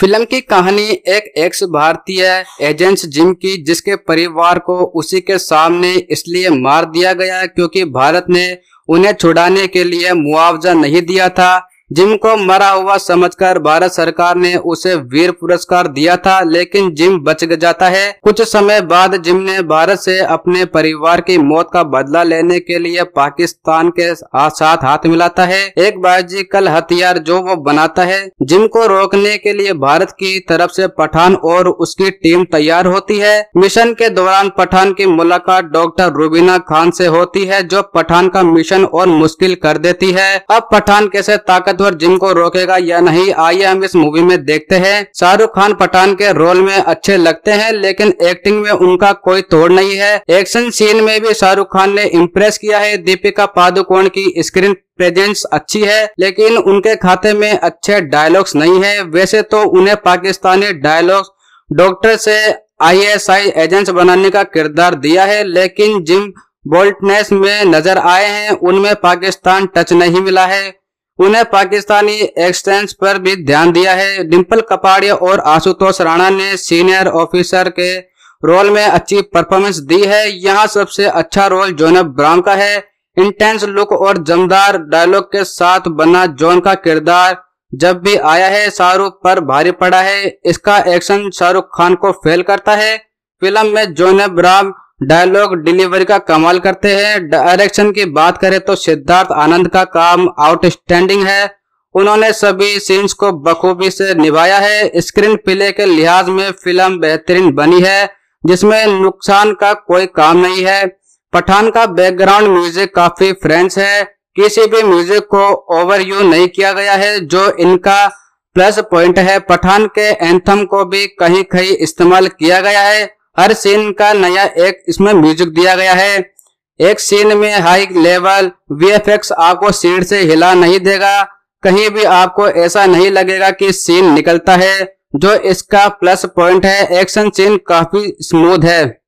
film की कहानी एक एक्स भारतीय एजेंट जिम की जिसके परिवार को उसी के सामने इसलिए मार दिया गया क्योंकि भारत ने उन्हें छुड़ाने के लिए मुआवजा नहीं दिया था जिम को मरा हुआ समझकर भारत सरकार ने उसे वीर पुरस्कार दिया था लेकिन जिम बच जाता है कुछ समय बाद जिम ने भारत से अपने परिवार की मौत का बदला लेने के लिए पाकिस्तान के साथ हाथ मिलाता है एक बायोलॉजिकल हथियार जो वो बनाता है जिम को रोकने के लिए भारत की तरफ से पठान और उसकी टीम तैयार होती है मिशन के दौरान पठान की मुलाकात डॉक्टर रूबीना खान से होती है जो पठान का मिशन और मुश्किल कर देती है अब पठान कैसे ताकत ध्वर जिम को रोकेगा या नहीं आइए हम इस मूवी में देखते हैं शाहरुख खान पठान के रोल में अच्छे लगते हैं लेकिन एक्टिंग में उनका कोई तोड़ नहीं है एक्शन सीन में भी शाहरुख खान ने इम्प्रेस किया है दीपिका पादुकोण की स्क्रीन प्रेजेंस अच्छी है लेकिन उनके खाते में अच्छे डायलॉग्स नहीं है वैसे तो उन्हें पाकिस्तानी डायलॉग्स डॉक्टर से आईएसआई एजेंट्स बनाने का किरदार दिया है लेकिन जिम बोल्टनेस में नजर आए हैं उनमें पाकिस्तान टच नहीं मिला है उन्हें पाकिस्तानी एक्सचेंज पर भी ध्यान दिया है डिम्पल कपाड़िया और आशुतोष राणा ने सीनियर ऑफिसर के रोल में अच्छी परफॉर्मेंस दी है यहाँ सबसे अच्छा रोल जोनब ब्राम का है इंटेंस लुक और जमदार डायलॉग के साथ बना जॉन का किरदार जब भी आया है शाहरुख पर भारी पड़ा है इसका एक्शन शाहरुख खान को फेल करता है फिल्म में जोनब ब्राम डायलॉग डिलीवरी का कमाल करते हैं डायरेक्शन की बात करें तो सिद्धार्थ आनंद का काम आउटस्टैंडिंग है उन्होंने सभी सीन्स को बखूबी से निभाया है स्क्रीन प्ले के लिहाज में फिल्म बेहतरीन बनी है जिसमें नुकसान का कोई काम नहीं है पठान का बैकग्राउंड म्यूजिक काफी फ्रेंच है किसी भी म्यूजिक को ओवर यू नहीं किया गया है जो इनका प्लस पॉइंट है पठान के एंथम को भी कहीं कहीं इस्तेमाल किया गया है हर सीन का नया एक इसमें म्यूजिक दिया गया है एक सीन में हाई लेवल वीएफएक्स आपको सीट से हिला नहीं देगा कहीं भी आपको ऐसा नहीं लगेगा कि सीन निकलता है जो इसका प्लस पॉइंट है एक्शन सीन काफी स्मूथ है